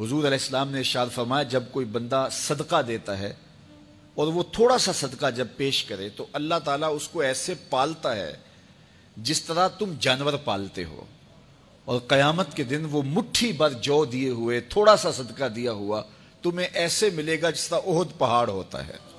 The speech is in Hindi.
हजूर आलाम ने इरशाद फरमाया जब कोई बंदा सदका देता है और वो थोड़ा सा सदका जब पेश करे तो अल्लाह ताला उसको ऐसे पालता है जिस तरह तुम जानवर पालते हो और क़यामत के दिन वो मुट्ठी भर जौ दिए हुए थोड़ा सा सदका दिया हुआ तुम्हें ऐसे मिलेगा जिस तरह ओहद पहाड़ होता है